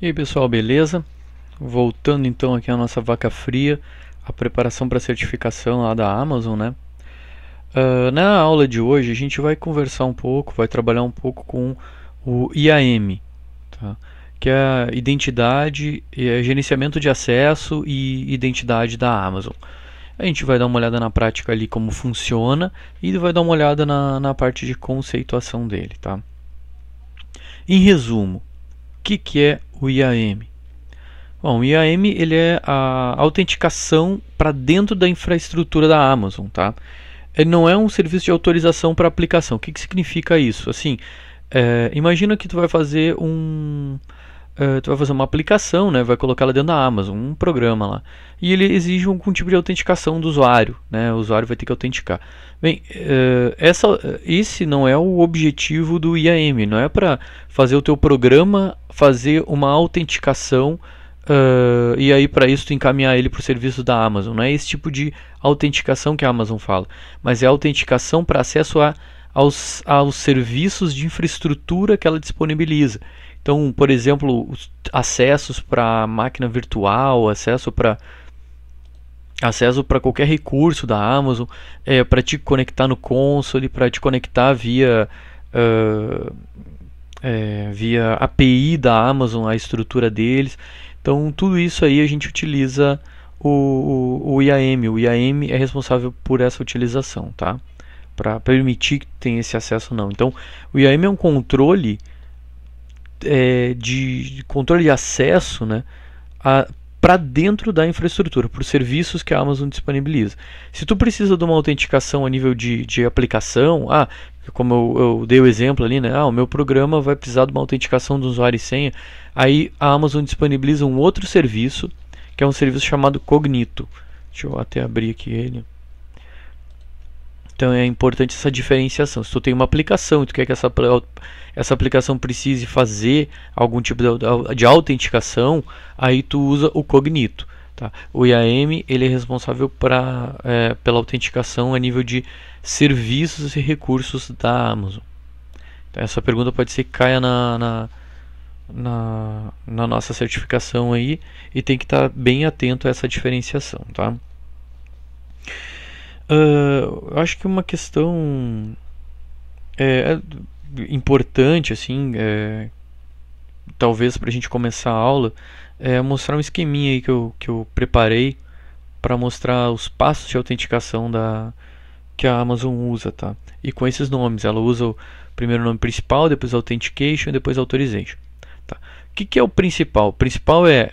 E aí pessoal, beleza? Voltando então aqui à nossa vaca fria, a preparação para certificação lá da Amazon, né? Uh, na aula de hoje a gente vai conversar um pouco, vai trabalhar um pouco com o IAM, tá? que é a identidade, é gerenciamento de acesso e identidade da Amazon. A gente vai dar uma olhada na prática ali como funciona e vai dar uma olhada na, na parte de conceituação dele, tá? Em resumo, o que, que é o IAM? Bom, o IAM ele é a autenticação para dentro da infraestrutura da Amazon, tá? Ele não é um serviço de autorização para aplicação. O que, que significa isso? Assim, é, imagina que tu vai fazer um, eh, tu vai fazer uma aplicação, né? Vai colocá-la dentro da Amazon, um programa lá. E ele exige algum tipo de autenticação do usuário, né? O usuário vai ter que autenticar. Bem, uh, essa, esse não é o objetivo do IAM, não é para fazer o teu programa fazer uma autenticação uh, e aí para isso tu encaminhar ele para o serviço da Amazon. Não é esse tipo de autenticação que a Amazon fala, mas é autenticação para acesso a aos, aos serviços de infraestrutura que ela disponibiliza. Então, por exemplo, acessos para máquina virtual, acesso para acesso para qualquer recurso da Amazon, é, para te conectar no console, para te conectar via uh, é, via API da Amazon, a estrutura deles. Então, tudo isso aí a gente utiliza o, o, o IAM. O IAM é responsável por essa utilização, tá? Para permitir que tenha esse acesso não. Então, o IAM é um controle é, de controle de acesso né, para dentro da infraestrutura, para os serviços que a Amazon disponibiliza. Se tu precisa de uma autenticação a nível de, de aplicação, ah, como eu, eu, dei o exemplo ali, né? Ah, o meu programa vai precisar de uma autenticação do usuário e senha. Aí a Amazon disponibiliza um outro serviço, que é um serviço chamado Cognito. Deixa eu até abrir aqui ele. Então é importante essa diferenciação. Se tu tem uma aplicação e tu quer que essa, essa aplicação precise fazer algum tipo de, de autenticação, aí tu usa o Cognito. Tá? O IAM ele é responsável pra, é, pela autenticação a nível de serviços e recursos da Amazon. Então, essa pergunta pode ser que caia na, na na, na, nossa certificação aí e tem que estar tá bem atento a essa diferenciação, tá? Uh, eu acho que uma questão é, é importante, assim, é, talvez para a gente começar a aula, é mostrar um esqueminha aí que eu, que eu preparei para mostrar os passos de autenticação da, que a Amazon usa, tá? E com esses nomes, ela usa o primeiro nome principal, depois authentication, depois authorization. Tá? O que, que é o principal? O principal é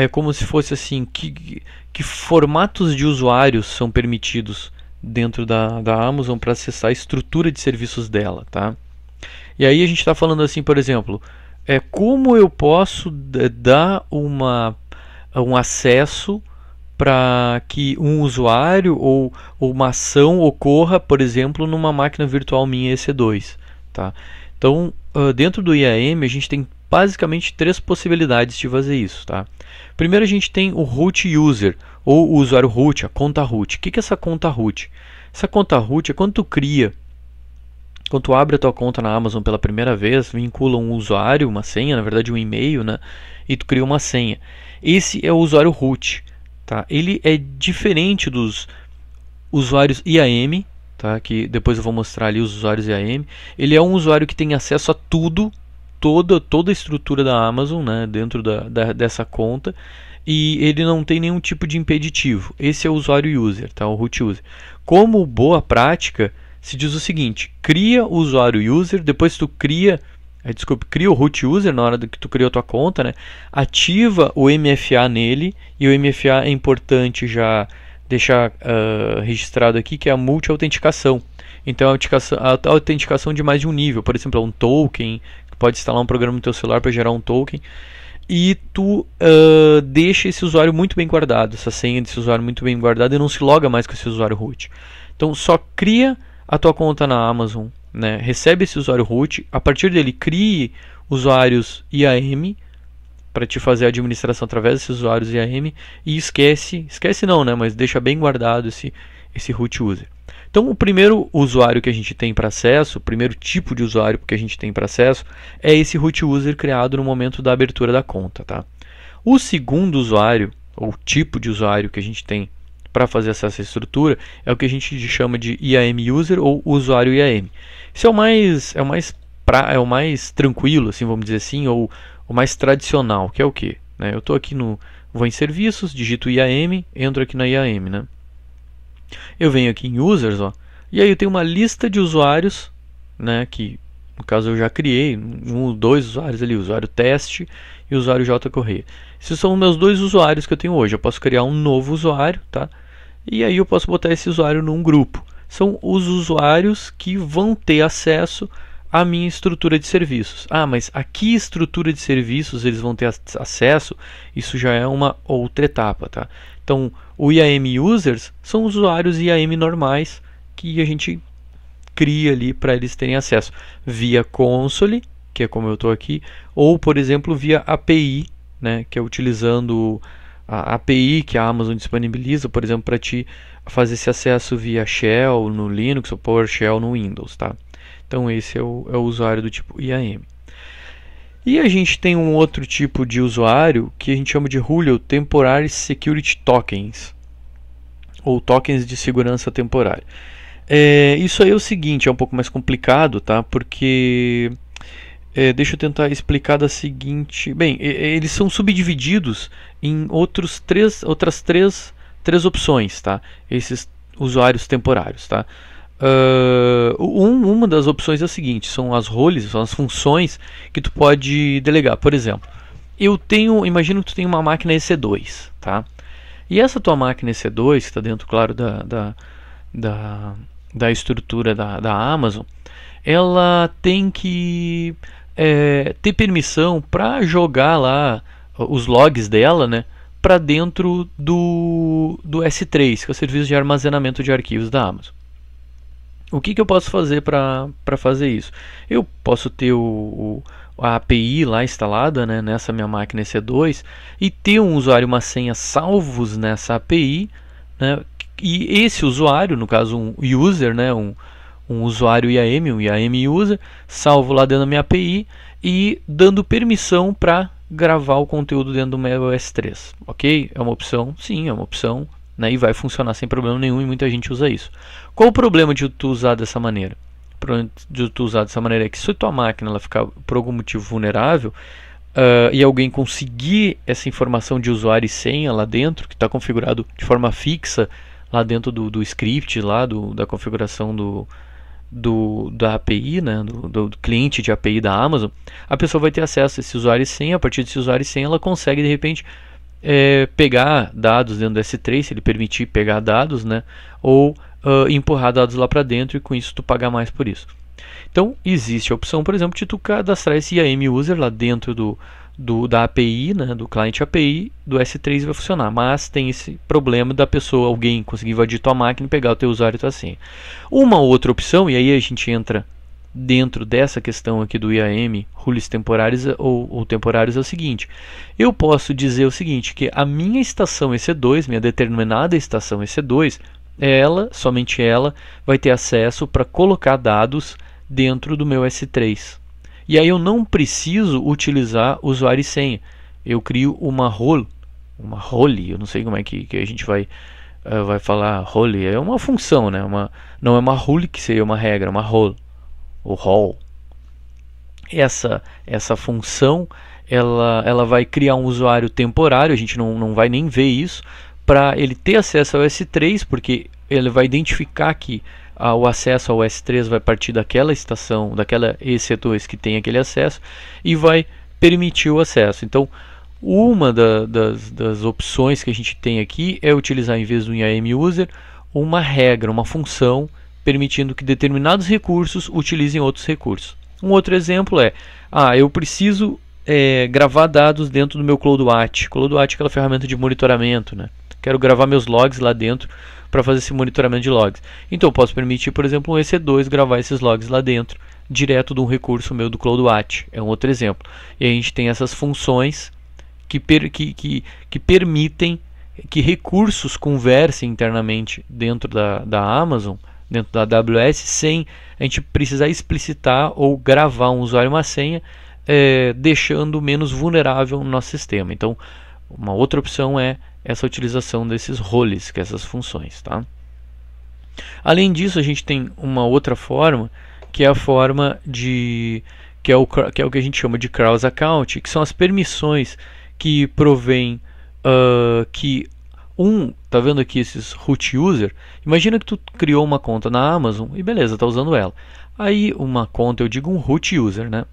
é como se fosse assim que, que formatos de usuários são permitidos dentro da, da Amazon para acessar a estrutura de serviços dela, tá? E aí a gente está falando assim, por exemplo, é como eu posso dar uma, um acesso para que um usuário ou, ou, uma ação ocorra, por exemplo, numa máquina virtual minha EC2, tá? Então, dentro do IAM, a gente tem basicamente três possibilidades de fazer isso. Tá? Primeiro a gente tem o root user, ou o usuário root, a conta root. O que é essa conta root? Essa conta root é quando tu cria, quando tu abre a tua conta na Amazon pela primeira vez, vincula um usuário, uma senha, na verdade um e-mail, né? e tu cria uma senha. Esse é o usuário root. Tá? Ele é diferente dos usuários IAM, tá? que depois eu vou mostrar ali os usuários IAM. Ele é um usuário que tem acesso a tudo toda, toda a estrutura da Amazon né, dentro da, da, dessa conta e ele não tem nenhum tipo de impeditivo. Esse é o usuário user, tá? o root user. Como boa prática, se diz o seguinte: cria o usuário user, depois tu cria eh, desculpe, cria o root user na hora que tu criou a tua conta, né? Ativa o MFA nele e o MFA é importante já deixar uh, registrado aqui que é a multi-autenticação. Então é a autenticação, a autenticação de mais de um nível, por exemplo, é um token pode instalar um programa no teu celular para gerar um token e tu uh, deixa esse usuário muito bem guardado, essa senha desse usuário muito bem guardada e não se loga mais com esse usuário root. Então só cria a tua conta na Amazon, né? recebe esse usuário root, a partir dele crie usuários IAM para te fazer a administração através desses usuários IAM e esquece, esquece não, né? mas deixa bem guardado esse, esse root user. Então, o primeiro usuário que a gente tem para acesso, o primeiro tipo de usuário que a gente tem para acesso é esse root user criado no momento da abertura da conta, tá? O segundo usuário, ou tipo de usuário que a gente tem para fazer acesso à estrutura, é o que a gente chama de IAM user ou usuário IAM. Isso é o mais é o mais pra, é o mais tranquilo, assim, vamos dizer assim, ou o mais tradicional, que é o que? Né? Eu estou aqui no vou em serviços, digito IAM, entro aqui na IAM, né? Eu venho aqui em users, ó, e aí eu tenho uma lista de usuários, né, que no caso eu já criei, um, dois usuários ali, usuário teste e usuário J Correia. Esses são os meus dois usuários que eu tenho hoje. Eu posso criar um novo usuário, tá? E aí eu posso botar esse usuário num grupo. São os usuários que vão ter acesso à minha estrutura de serviços. Ah, mas a que estrutura de serviços eles vão ter acesso? Isso já é uma outra etapa, tá? Então, o IAM users são usuários IAM normais que a gente cria ali para eles terem acesso via console, que é como eu estou aqui, ou por exemplo via API, né, que é utilizando a API que a Amazon disponibiliza, por exemplo, para te fazer esse acesso via Shell no Linux ou PowerShell no Windows, tá? Então esse é o, é o usuário do tipo IAM. E a gente tem um outro tipo de usuário que a gente chama de Julio Temporary Security Tokens, ou tokens de segurança temporária. É, isso aí é o seguinte, é um pouco mais complicado, tá? Porque é, deixa eu tentar explicar da seguinte. Bem, eles são subdivididos em outros três, outras três, três opções, tá? Esses usuários temporários, tá? Uh, um, uma das opções é a seguinte: são as roles, são as funções que tu pode delegar. Por exemplo, eu tenho, imagino que tu tem uma máquina EC2, tá? E essa tua máquina EC2, que está dentro, claro, da, da, da, da estrutura da, da, Amazon, ela tem que é, ter permissão para jogar lá os logs dela, né? para dentro do, do S3, que é o serviço de armazenamento de arquivos da Amazon. O que, que eu posso fazer para fazer isso? Eu posso ter o, o a API lá instalada né, nessa minha máquina EC2 e ter um usuário e uma senha salvos nessa API. Né, e esse usuário, no caso um user, né, um, um usuário IAM, um IAM user, salvo lá dentro da minha API e dando permissão para gravar o conteúdo dentro do meu OS3. Ok? É uma opção? Sim, é uma opção né, e vai funcionar sem problema nenhum e muita gente usa isso. Qual o problema de tu usar dessa maneira? O problema de tu usar dessa maneira é que se tua máquina ela ficar por algum motivo vulnerável uh, e alguém conseguir essa informação de usuário e senha lá dentro, que está configurado de forma fixa lá dentro do, do script, lá do, da configuração do, do, da API, né, do, do, cliente de API da Amazon, a pessoa vai ter acesso a esse usuário e senha. A partir desse usuário e senha, ela consegue de repente é, pegar dados dentro do S3, se ele permitir pegar dados, né? Ou uh, empurrar dados lá para dentro e com isso tu pagar mais por isso. Então existe a opção, por exemplo, de tu cadastrar esse IAM user lá dentro do, do da API, né, do cliente API do S3 vai funcionar, mas tem esse problema da pessoa, alguém conseguir invadir tua máquina, pegar o teu usuário e tua senha. Uma outra opção, e aí a gente entra dentro dessa questão aqui do IAM, rules temporários é, ou, ou temporários, é o seguinte: eu posso dizer o seguinte, que a minha estação EC2, minha determinada estação EC2, ela, somente ela, vai ter acesso para colocar dados dentro do meu S3. E aí eu não preciso utilizar usuário e senha. Eu crio uma role, uma role, eu não sei como é que, que a gente vai eh, vai falar role, é uma função, né? Uma, não é uma rule que seria uma regra, é uma role o rol. Essa, essa função ela, ela vai criar um usuário temporário, a gente não, não vai nem ver isso, para ele ter acesso ao S3, porque ele vai identificar que ah, o acesso ao S3 vai partir daquela estação, daquela EC2 que tem aquele acesso, e vai permitir o acesso. Então, uma da, das, das opções que a gente tem aqui é utilizar, em vez do IAM user, uma regra, uma função permitindo que determinados recursos utilizem outros recursos. Um outro exemplo é, ah, eu preciso é, gravar dados dentro do meu CloudWatch. CloudWatch é aquela ferramenta de monitoramento, né? Quero gravar meus logs lá dentro para fazer esse monitoramento de logs. Então, eu posso permitir, por exemplo, um EC2 gravar esses logs lá dentro, direto de um recurso meu do CloudWatch. É um outro exemplo. E a gente tem essas funções que, per, que, que, que permitem que recursos conversem internamente dentro da, da Amazon dentro da AWS sem a gente precisar explicitar ou gravar um usuário uma senha, é, deixando menos vulnerável o nosso sistema. Então, uma outra opção é essa utilização desses roles, que é essas funções, tá? Além disso, a gente tem uma outra forma, que é a forma de que é o que, é o que a gente chama de cross account, que são as permissões que provém uh, que um, tá vendo aqui esses root user? Imagina que tu criou uma conta na Amazon e beleza, tá usando ela. Aí uma conta, eu digo um root user, né?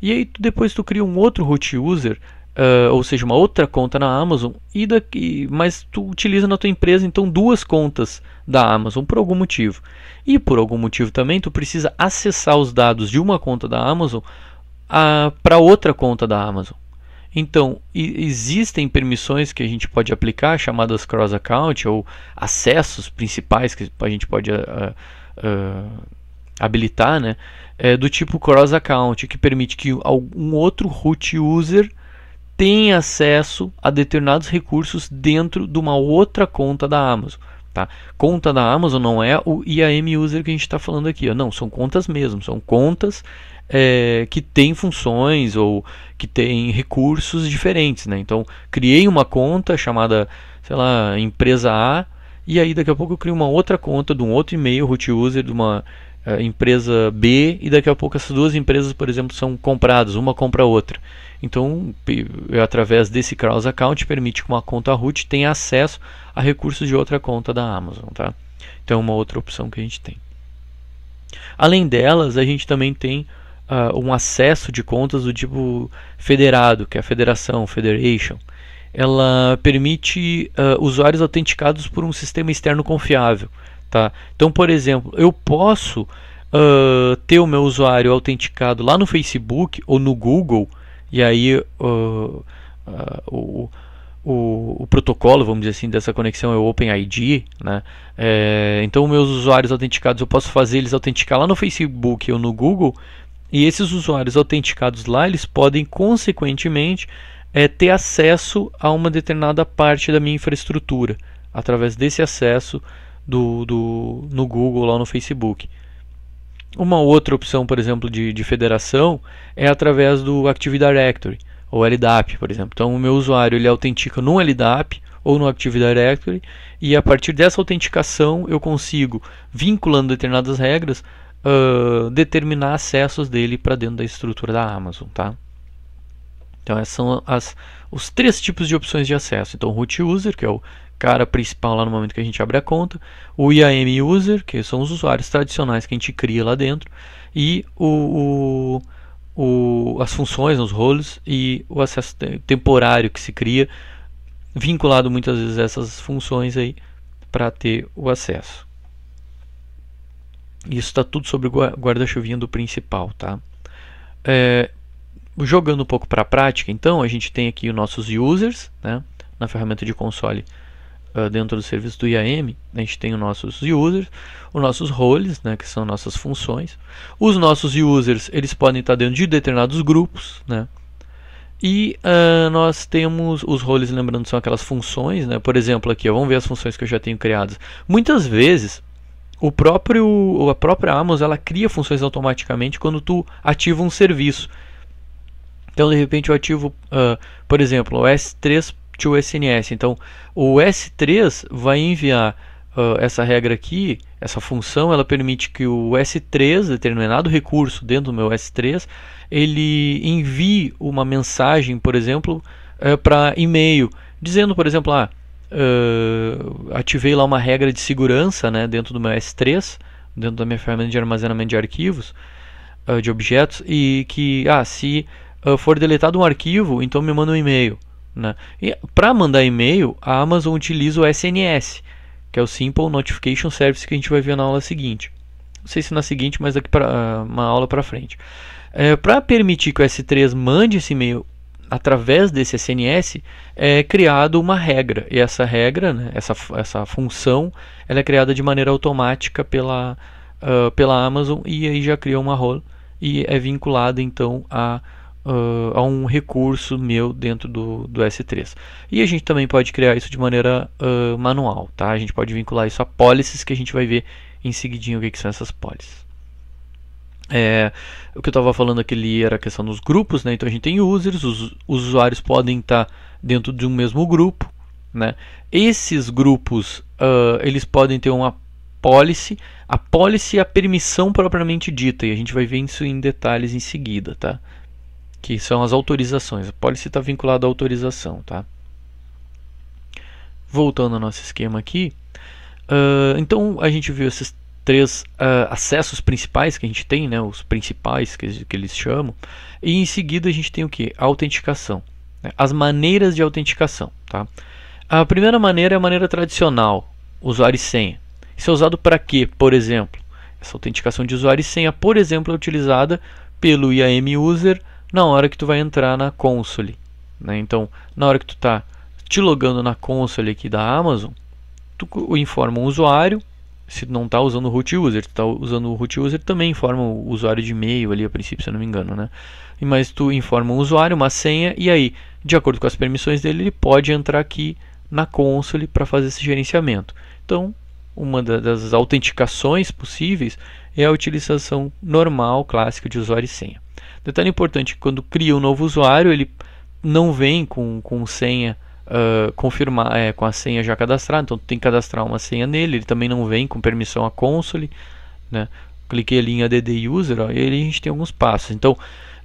E aí depois tu cria um outro root user, uh, ou seja, uma outra conta na Amazon, e daqui, mas tu utiliza na tua empresa então duas contas da Amazon por algum motivo. E por algum motivo também tu precisa acessar os dados de uma conta da Amazon ah, para outra conta da Amazon. Então, existem permissões que a gente pode aplicar, chamadas cross-account, ou acessos principais que a gente pode uh, uh, habilitar, né? É, do tipo cross-account, que permite que um outro root user tenha acesso a determinados recursos dentro de uma outra conta da Amazon. Tá? Conta da Amazon não é o IAM user que a gente está falando aqui. Ó. Não, são contas mesmo, são contas é, que tem funções ou que tem recursos diferentes, né? Então criei uma conta chamada, sei lá, empresa A e aí daqui a pouco eu crio uma outra conta de um outro e-mail root user de uma é, empresa B e daqui a pouco essas duas empresas, por exemplo, são compradas, uma compra a outra. Então, eu, através desse cross account permite que uma conta root tenha acesso a recursos de outra conta da Amazon, tá? Então é uma outra opção que a gente tem. Além delas, a gente também tem uh, um acesso de contas do tipo federado, que é a federação, federation. Ela permite uh, usuários autenticados por um sistema externo confiável. Tá? Então, por exemplo, eu posso uh, ter o meu usuário autenticado lá no Facebook ou no Google, e aí o, o, o, protocolo, vamos dizer assim, dessa conexão é o OpenID, né? É, então, meus usuários autenticados, eu posso fazer eles autenticar lá no Facebook ou no Google e esses usuários autenticados lá, eles podem consequentemente é, ter acesso a uma determinada parte da minha infraestrutura através desse acesso do, do no Google ou no Facebook. Uma outra opção, por exemplo, de, de federação é através do Active Directory ou LDAP, por exemplo. Então, o meu usuário ele autentica no LDAP ou no Active Directory e a partir dessa autenticação eu consigo, vinculando determinadas regras, uh, determinar acessos dele para dentro da estrutura da Amazon, tá? Então esses são as, os três tipos de opções de acesso. Então o root user, que é o cara principal lá no momento que a gente abre a conta, o IAM user, que são os usuários tradicionais que a gente cria lá dentro, e o, o, o as funções, os roles e o acesso temporário que se cria, vinculado muitas vezes a essas funções aí para ter o acesso. Isso está tudo sobre o guarda-chuvinha do principal, tá? É, jogando um pouco para a prática, então, a gente tem aqui os nossos users, né? Na ferramenta de console uh, dentro do serviço do IAM, a gente tem os nossos users, os nossos roles, né? Que são nossas funções. Os nossos users, eles podem estar tá dentro de determinados grupos, né? E uh, nós temos os roles, lembrando, são aquelas funções, né? Por exemplo, aqui, ó, vamos ver as funções que eu já tenho criadas. Muitas vezes, o próprio a própria Amazon ela cria funções automaticamente quando tu ativa um serviço. Então de repente eu ativo, uh, por exemplo, o S3 to SNS. Então o S3 vai enviar uh, essa regra aqui, essa função, ela permite que o S3, determinado recurso dentro do meu S3, ele envie uma mensagem, por exemplo, uh, eh, para e-mail, dizendo, por exemplo, ah, uh, ativei lá uma regra de segurança né, dentro do meu S3, dentro da minha ferramenta de armazenamento de arquivos, uh, de objetos, e que ah, se uh, for deletado um arquivo, então me manda um e-mail. Né? E para mandar e-mail, a Amazon utiliza o SNS, que é o Simple Notification Service que a gente vai ver na aula seguinte. Não sei se na seguinte, mas daqui para uma aula para frente. É, eh, para permitir que o S3 mande esse e-mail através desse SNS, é criada uma regra. E essa regra, né, essa, essa função, ela é criada de maneira automática pela, uh, pela Amazon e aí já cria uma role e é vinculada então a, uh, a um recurso meu dentro do, do S3. E a gente também pode criar isso de maneira uh, manual, tá? A gente pode vincular isso a policies que a gente vai ver em seguidinho o que, que são essas policies. É, o que eu estava falando aquele era a questão dos grupos, né? Então a gente tem users, os, os usuários podem estar dentro de um mesmo grupo, né? Esses grupos, uh, eles podem ter uma policy, a policy é a permissão propriamente dita, e a gente vai ver isso em detalhes em seguida, tá? Que são as autorizações, a policy está vinculada à autorização, tá? Voltando ao nosso esquema aqui, uh, então a gente viu esses três uh, acessos principais que a gente tem, né, os principais que, que eles chamam, e em seguida a gente tem o que? A autenticação, né? as maneiras de autenticação. Tá? A primeira maneira é a maneira tradicional, usuário e senha. Isso é usado para quê, por exemplo? Essa autenticação de usuário e senha, por exemplo, é utilizada pelo IAM User na hora que tu vai entrar na console. Né? Então, na hora que tu está te logando na console aqui da Amazon, tu informa um usuário se não está usando o root user, está usando o root user também informa o usuário de e-mail ali a princípio, se eu não me engano, né? Mas tu informa um usuário, uma senha e aí, de acordo com as permissões dele, ele pode entrar aqui na console para fazer esse gerenciamento. Então, uma das autenticações possíveis é a utilização normal, clássica de usuário e senha. Detalhe importante, quando cria um novo usuário, ele não vem com, com senha uh, confirmar é, com a senha já cadastrada, então tu tem que cadastrar uma senha nele, ele também não vem com permissão à console, né? Cliquei ali em ADD User, ó, e aí a gente tem alguns passos. Então,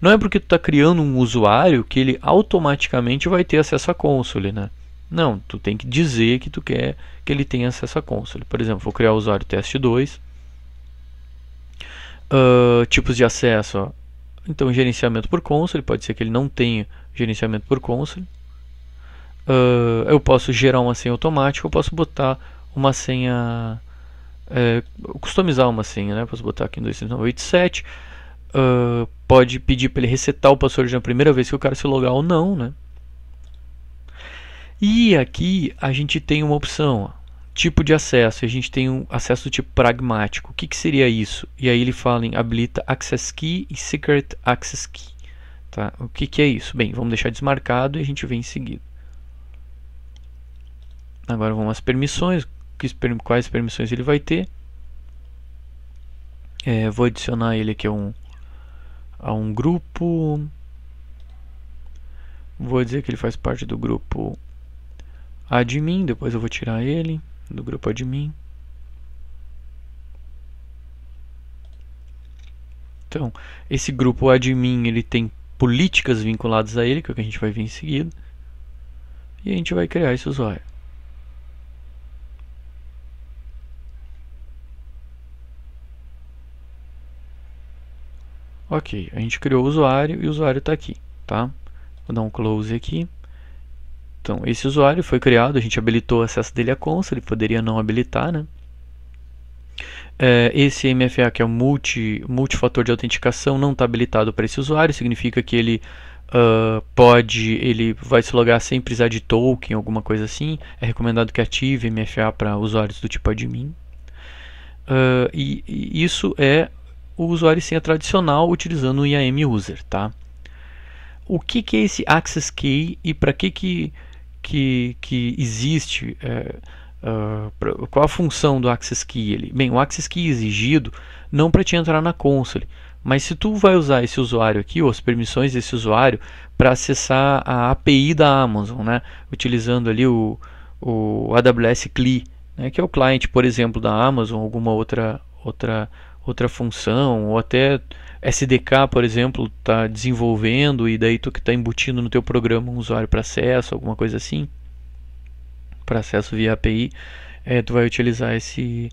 não é porque tu está criando um usuário que ele automaticamente vai ter acesso à console, né? Não, tu tem que dizer que tu quer que ele tenha acesso à console. Por exemplo, vou criar o usuário test 2. Uh, ah, tipos de acesso, ó. então gerenciamento por console, pode ser que ele não tenha gerenciamento por console uh, eu posso gerar uma senha automática, eu posso botar uma senha, é, customizar uma senha, né? Posso botar aqui em 23987, uh, ah, pode pedir para ele resetar o password na primeira vez que o cara se logar ou não, né? E aqui a gente tem uma opção, ó, tipo de acesso, a gente tem um acesso do tipo pragmático. O que, que seria isso? E aí ele fala em habilita Access Key e Secret Access Key. Tá? O que, que é isso? Bem, vamos deixar desmarcado e a gente vem em seguida. Agora vão as permissões, quais permissões ele vai ter. É, vou adicionar ele aqui a um, a um grupo. Vou dizer que ele faz parte do grupo admin, depois eu vou tirar ele do grupo admin. Então, esse grupo admin, ele tem políticas vinculadas a ele, que é o que a gente vai ver em seguida. E a gente vai criar esse usuário. Ok, a gente criou o usuário e o usuário está aqui, tá? Vou dar um close aqui. Então, esse usuário foi criado, a gente habilitou o acesso dele à consta, ele poderia não habilitar, né? É, esse MFA, que é o multi, multifator de autenticação, não está habilitado para esse usuário, significa que ele uh, pode, ele vai se logar sem precisar de token, alguma coisa assim. É recomendado que ative MFA para usuários do tipo admin. Uh, e, e isso é o usuário senha é tradicional utilizando o IAM user, tá? O que, que é esse access key e para que, que que que existe? É, Uh, pra, qual a função do Access Key? Ele? Bem, o Access Key é exigido não para te entrar na console, mas se tu vai usar esse usuário aqui, ou as permissões desse usuário, para acessar a API da Amazon, né? utilizando ali o, o AWS CLI, né? que é o cliente, por exemplo, da Amazon, alguma outra, outra outra função, ou até SDK, por exemplo, está desenvolvendo e daí tu que está embutindo no teu programa um usuário para acesso, alguma coisa assim, para acesso via API, é, eh, tu vai utilizar esse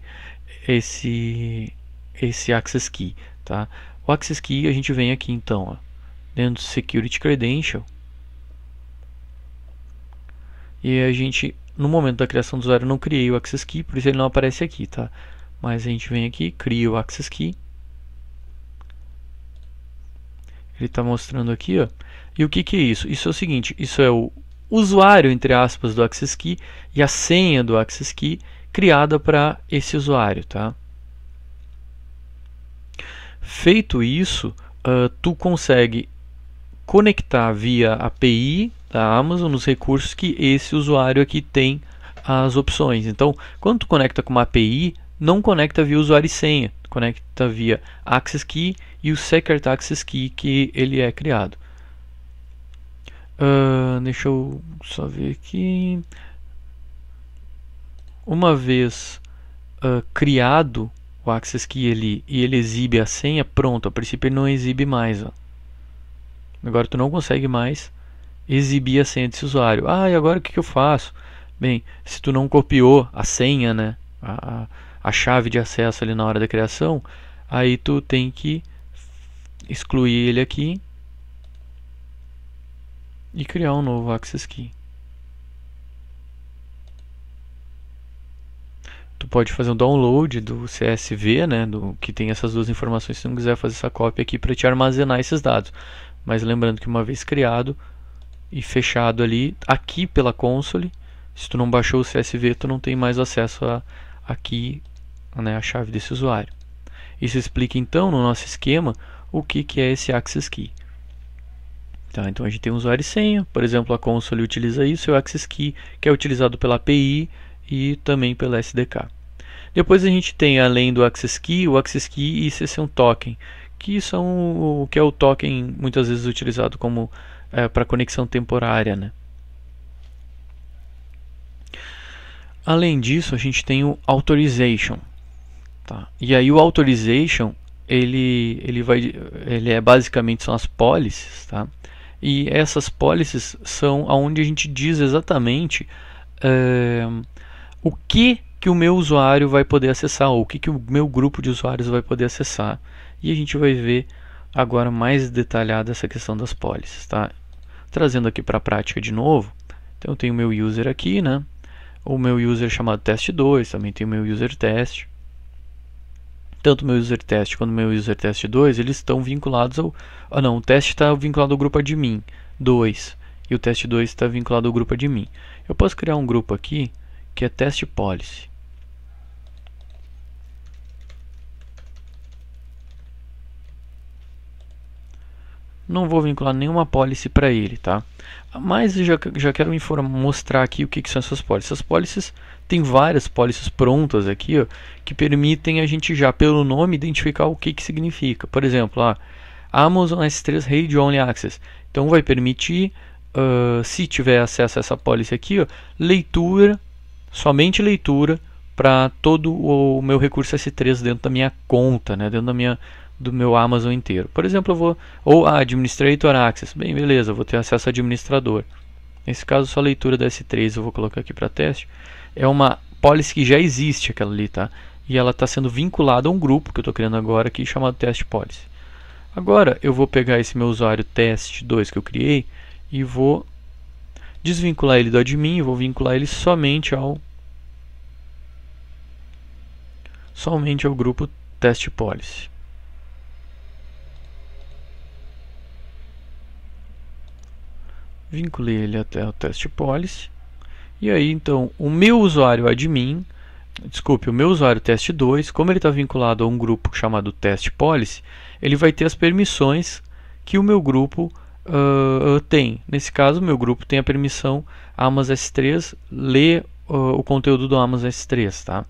esse esse access key, tá? O access key a gente vem aqui então, ó, dentro do security credential e a gente no momento da criação do usuário não criei o access key, por isso ele não aparece aqui, tá? Mas a gente vem aqui, cria o Axis Key. Ele está mostrando aqui, ó. E o que, que é isso? Isso é o seguinte, isso é o usuário, entre aspas, do Access Key e a senha do Access Key criada para esse usuário, tá? Feito isso, uh, tu consegue conectar via API da Amazon nos recursos que esse usuário aqui tem as opções. Então, quando tu conecta com uma API não conecta via usuário e senha, conecta via Access Key e o Secret Access Key que ele é criado. Uh, deixa eu só ver aqui. Uma vez uh, criado o Access Key ele, e ele exibe a senha, pronto, a princípio ele não exibe mais. Ó. Agora tu não consegue mais exibir a senha desse usuário. Ah, e agora o que, que eu faço? Bem, se tu não copiou a senha, né? A, a, a chave de acesso ali na hora da criação, aí tu tem que excluir ele aqui e criar um novo access key. Tu pode fazer um download do CSV, né, do que tem essas duas informações, se não quiser fazer essa cópia aqui para te armazenar esses dados. Mas lembrando que uma vez criado e fechado ali aqui pela console, se tu não baixou o CSV, tu não tem mais acesso a aqui né, a chave desse usuário. Isso explica então no nosso esquema o que, que é esse Access Key. Tá, então a gente tem um usuário e senha, por exemplo, a console utiliza isso, e o Access Key, que é utilizado pela API e também pela SDK. Depois a gente tem, além do Access Key, o Access Key e cc Token, que, são o, que é o token muitas vezes utilizado como é, para conexão temporária. Né? Além disso, a gente tem o Authorization, Tá. E aí o authorization, ele, ele, vai, ele é basicamente são as policies, tá? E essas policies são aonde a gente diz exatamente é, o que que o meu usuário vai poder acessar, ou o que, que o meu grupo de usuários vai poder acessar. E a gente vai ver agora mais detalhada essa questão das policies, tá? Trazendo aqui para a prática de novo, então eu tenho o meu user aqui, né? O meu user chamado test2, também tem o meu user test tanto meu user test quanto meu user test 2, eles estão vinculados ao... Ah não, o teste está vinculado ao grupo admin 2 e o teste 2 está vinculado ao grupo admin. Eu posso criar um grupo aqui que é teste policy. não vou vincular nenhuma policy para ele, tá? Mas já, já quero mostrar aqui o que, que são essas policies. as policies, tem várias policies prontas aqui, ó, que permitem a gente já, pelo nome, identificar o que, que significa. Por exemplo, ó, Amazon S3 Read Only Access. Então vai permitir, uh, se tiver acesso a essa policy aqui, ó, leitura, somente leitura, para todo o meu recurso S3 dentro da minha conta, né, dentro da minha do meu Amazon inteiro. Por exemplo, eu vou ou ah, Administrator Access. Bem, beleza, vou ter acesso a administrador. Nesse caso, só a leitura da S3 eu vou colocar aqui para teste. É uma policy que já existe aquela ali, tá? E ela está sendo vinculada a um grupo que eu estou criando agora aqui chamado test policy. Agora eu vou pegar esse meu usuário test2 que eu criei e vou desvincular ele do admin, vou vincular ele somente ao somente ao grupo test policy. vinculei ele até o teste policy. E aí, então, o meu usuário admin, desculpe, o meu usuário teste 2, como ele está vinculado a um grupo chamado test policy, ele vai ter as permissões que o meu grupo uh, tem. Nesse caso, o meu grupo tem a permissão amazon S3 ler uh, o conteúdo do amazon S3, tá?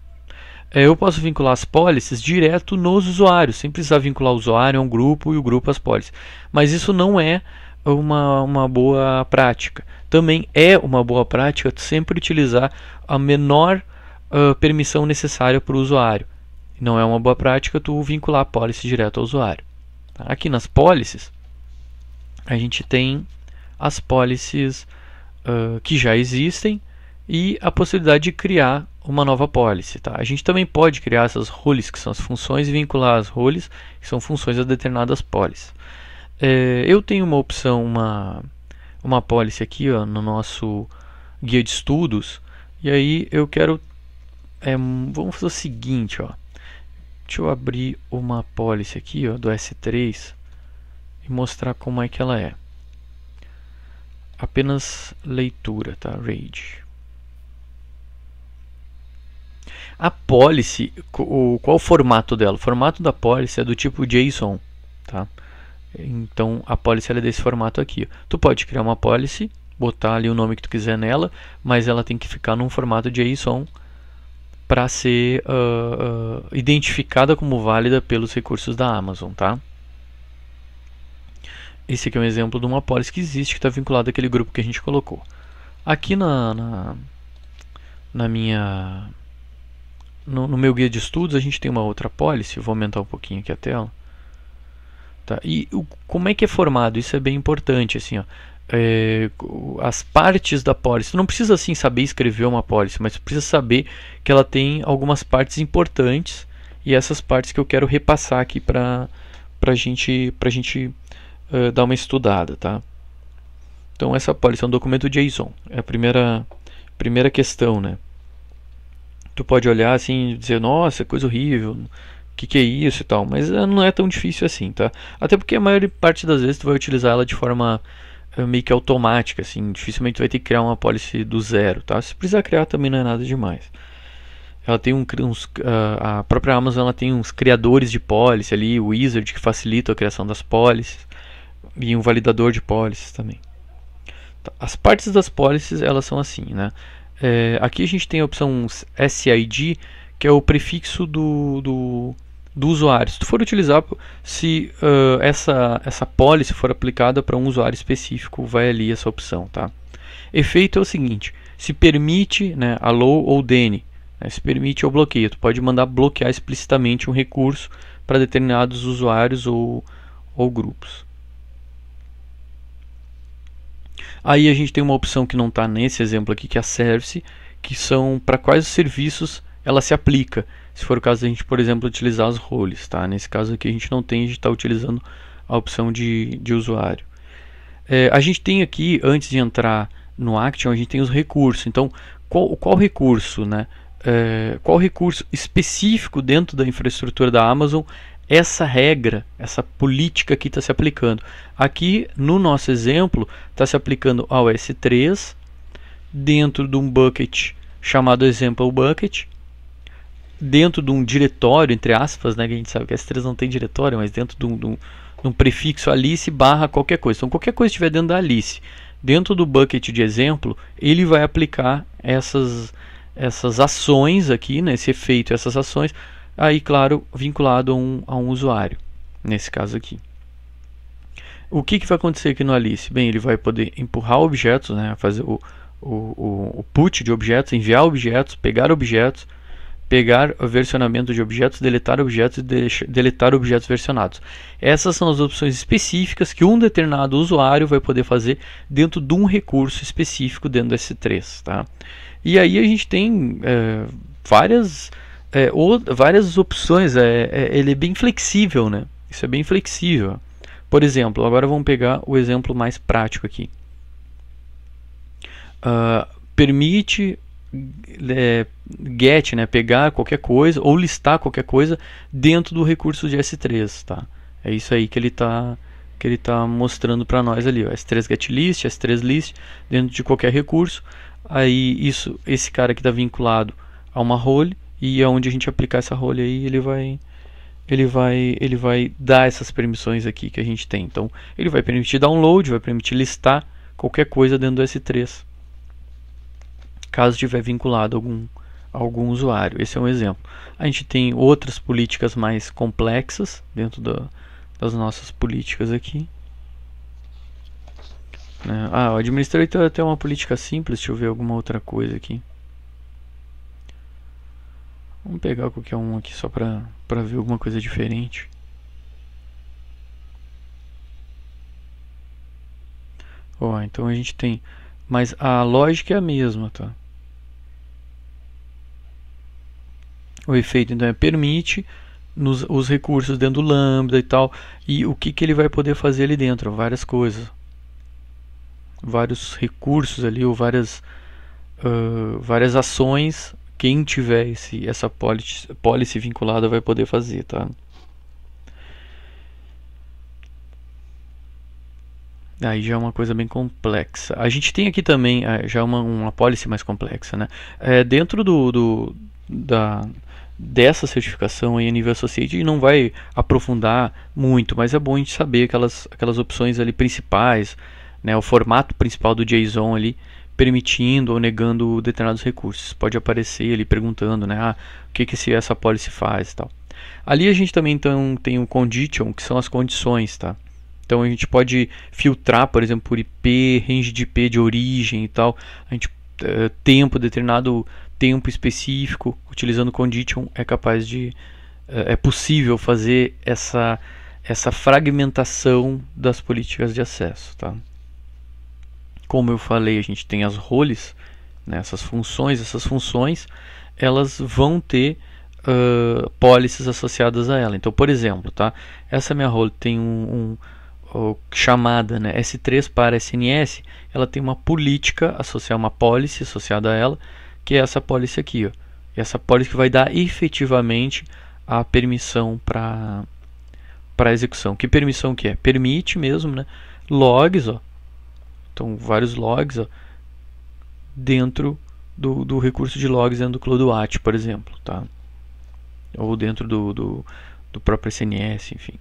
É, eu posso vincular as policies direto nos usuários, sem precisar vincular o usuário a um grupo e o grupo às policies. Mas isso não é uma, uma boa prática. Também é uma boa prática sempre utilizar a menor uh, permissão necessária para o usuário. Não é uma boa prática tu vincular a policy direto ao usuário. Tá? Aqui nas policies, a gente tem as policies uh, que já existem e a possibilidade de criar uma nova policy. Tá? A gente também pode criar essas roles, que são as funções, e vincular as roles, que são funções a determinadas policies. É, eu tenho uma opção, uma, uma policy aqui ó, no nosso guia de estudos. E aí eu quero... É, vamos fazer o seguinte, ó. Deixa eu abrir uma policy aqui ó, do S3 e mostrar como é que ela é. Apenas leitura, tá? RAID. A policy, o, qual o formato dela? O formato da policy é do tipo JSON, tá? Então a policy é desse formato aqui. Tu pode criar uma policy, botar ali o nome que tu quiser nela, mas ela tem que ficar num formato de JSON para ser uh, uh, identificada como válida pelos recursos da Amazon, tá? Esse aqui é um exemplo de uma policy que existe, que está vinculada àquele grupo que a gente colocou. Aqui na, na, na minha no, no meu guia de estudos a gente tem uma outra policy, vou aumentar um pouquinho aqui a tela Tá? E o, como é que é formado? Isso é bem importante, assim, ó. É, as partes da policy. não precisa assim saber escrever uma policy, mas precisa saber que ela tem algumas partes importantes e essas partes que eu quero repassar aqui para para gente para gente uh, dar uma estudada, tá? Então essa policy é um documento JSON. É a primeira primeira questão, né? Tu pode olhar assim e dizer, nossa, coisa horrível, que, que é isso e tal, mas eh, não é tão difícil assim, tá? Até porque a maior parte das vezes tu vai utilizar ela de forma eh, meio que automática, assim, dificilmente vai ter que criar uma policy do zero, tá? Se precisar criar também não é nada demais. Ela tem um, uns, ah, a própria Amazon ela tem uns criadores de policy ali, o wizard que facilita a criação das policies e um validador de policies também. Tá, as partes das policies elas são assim, né? É, aqui a gente tem a opção SID, que é o prefixo do, do, do usuário. Se tu for utilizar, se uh, essa, essa policy for aplicada para um usuário específico, vai ali essa opção. Tá? Efeito é o seguinte, se permite né, allow ou deny, né, se permite ou bloqueia. Tu pode mandar bloquear explicitamente um recurso para determinados usuários ou, ou grupos. Aí a gente tem uma opção que não está nesse exemplo aqui, que é a Service, que são para quais serviços ela se aplica. Se for o caso a gente, por exemplo, utilizar os roles, tá? Nesse caso aqui a gente não tem, a gente está utilizando a opção de, de usuário. É, a gente tem aqui, antes de entrar no Action, a gente tem os recursos. Então, qual, qual recurso, né? É, qual recurso específico dentro da infraestrutura da Amazon essa regra, essa política aqui está se aplicando. Aqui, no nosso exemplo, está se aplicando ao S3 dentro de um bucket chamado example bucket dentro de um diretório, entre aspas, né, que a gente sabe que as três não tem diretório, mas dentro de um, de um, de um prefixo Alice barra qualquer coisa. Então, qualquer coisa que estiver dentro da Alice, dentro do bucket de exemplo, ele vai aplicar essas, essas ações aqui, né, esse efeito, essas ações, aí, claro, vinculado a um, a um usuário, nesse caso aqui. O que, que vai acontecer aqui no Alice? Bem, ele vai poder empurrar objetos, né, fazer o, o, o, o put de objetos, enviar objetos, pegar objetos, pegar o versionamento de objetos, deletar objetos e deletar objetos versionados. Essas são as opções específicas que um determinado usuário vai poder fazer dentro de um recurso específico dentro do S3. Tá? E aí a gente tem é, várias, é, eh, ou, várias opções, é, é, ele é bem flexível, né? isso é bem flexível. Por exemplo, agora vamos pegar o exemplo mais prático aqui. Uh, permite é, get, né, pegar qualquer coisa ou listar qualquer coisa dentro do recurso de S3, tá? É isso aí que ele está que ele tá mostrando para nós ali, ó, S3 getlist, S3 list dentro de qualquer recurso. Aí isso, esse cara que está vinculado a uma role e aonde é a gente aplicar essa role aí, ele vai ele vai ele vai dar essas permissões aqui que a gente tem. Então, ele vai permitir download, vai permitir listar qualquer coisa dentro do S3 caso tiver vinculado a algum, a algum usuário. Esse é um exemplo. A gente tem outras políticas mais complexas dentro da, das nossas políticas aqui. Né? Ah, o administrator é tem uma política simples, deixa eu ver alguma outra coisa aqui. Vamos pegar qualquer um aqui só para pra ver alguma coisa diferente. Ó, então a gente tem... Mas a lógica é a mesma, tá? O efeito então é permite nos, os recursos dentro do lambda e tal e o que, que ele vai poder fazer ali dentro várias coisas vários recursos ali ou várias uh, várias ações quem tiver esse essa policy, policy vinculada vai poder fazer tá Aí já é uma coisa bem complexa. A gente tem aqui também eh, já é uma, uma policy mais complexa, né? É, dentro do, do da, dessa certificação aí a nível e não vai aprofundar muito, mas é bom a gente saber aquelas, aquelas opções ali principais, né, o formato principal do JSON ali, permitindo ou negando determinados recursos. Pode aparecer ali perguntando, né, ah, o que que se essa policy faz e tal. Ali a gente também então, tem o condition, que são as condições, tá? Então a gente pode filtrar, por exemplo, por IP, range de IP de origem e tal. A gente eh, tempo determinado tempo específico, utilizando condition, é capaz de eh, é possível fazer essa essa fragmentação das políticas de acesso, tá? Como eu falei, a gente tem as roles, né, essas funções, essas funções, elas vão ter uh, policies associadas a ela. Então, por exemplo, tá? Essa minha role tem um, um, chamada, né, S3 para SNS, ela tem uma política associada, uma policy associada a ela, que é essa policy aqui. Ó. Essa policy que vai dar efetivamente a permissão para para execução. Que permissão que é? Permite mesmo, né? Logs, ó. Então, vários logs, ó, dentro do, do recurso de logs dentro do CloudWatch, por exemplo, tá? Ou dentro do, do, do próprio SNS, enfim.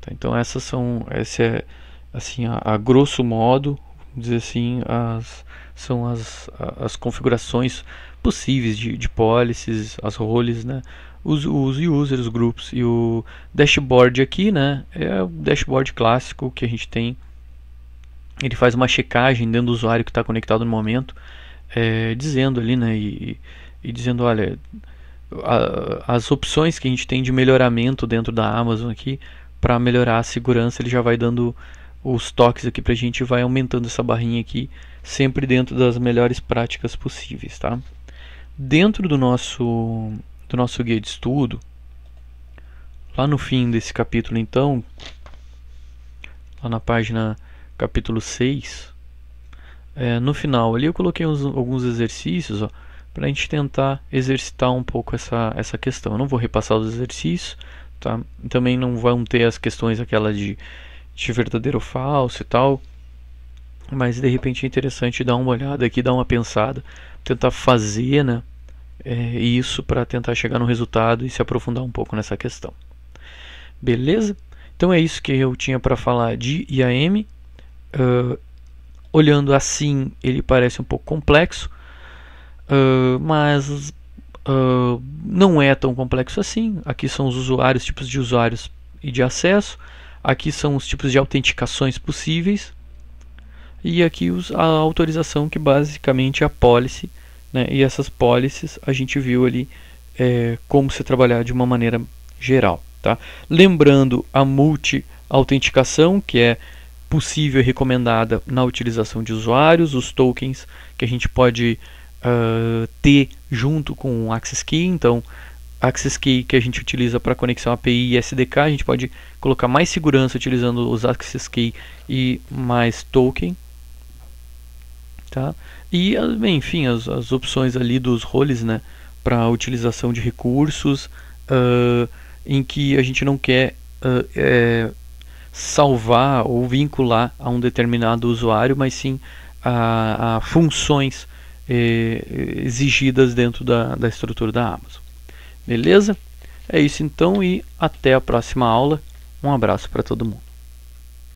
Tá? Então, essas são, essa é, assim, a, a grosso modo, dizer assim, as, são as, as configurações possíveis de, de policies, as roles, né? Os, os users, os grupos e o dashboard aqui, né? É o dashboard clássico que a gente tem. Ele faz uma checagem dentro do usuário que está conectado no momento, é, dizendo ali, né? E, e dizendo, olha, a, as opções que a gente tem de melhoramento dentro da Amazon aqui para melhorar a segurança, ele já vai dando os toques aqui pra gente vai aumentando essa barrinha aqui, sempre dentro das melhores práticas possíveis, tá? Dentro do nosso, do nosso guia de estudo, lá no fim desse capítulo então, lá na página capítulo 6, é, no final ali eu coloquei uns, alguns exercícios, ó, para a gente tentar exercitar um pouco essa, essa questão. Eu não vou repassar os exercícios, tá? Também não vão ter as questões aquelas de de verdadeiro ou falso e tal. Mas de repente é interessante dar uma olhada aqui, dar uma pensada, tentar fazer né, é, isso para tentar chegar no resultado e se aprofundar um pouco nessa questão. Beleza? Então é isso que eu tinha para falar de IAM. Uh, ah, olhando assim, ele parece um pouco complexo, uh, mas uh, não é tão complexo assim. Aqui são os usuários, tipos de usuários e de acesso. Aqui são os tipos de autenticações possíveis. E aqui os, a autorização, que basicamente é a policy. Né? E essas policies a gente viu ali é, como se trabalhar de uma maneira geral. Tá? Lembrando a multi-autenticação, que é possível e recomendada na utilização de usuários, os tokens que a gente pode uh, ter junto com o Access Key. Então, Access Key que a gente utiliza para conexão API e SDK, a gente pode colocar mais segurança utilizando os Access Key e mais token. Tá? E, bem, enfim, as, as, opções ali dos roles né, para utilização de recursos, uh, em que a gente não quer uh, é, salvar ou vincular a um determinado usuário, mas sim a, a funções eh, exigidas dentro da, da estrutura da Amazon. Beleza? É isso então e até a próxima aula. Um abraço para todo mundo.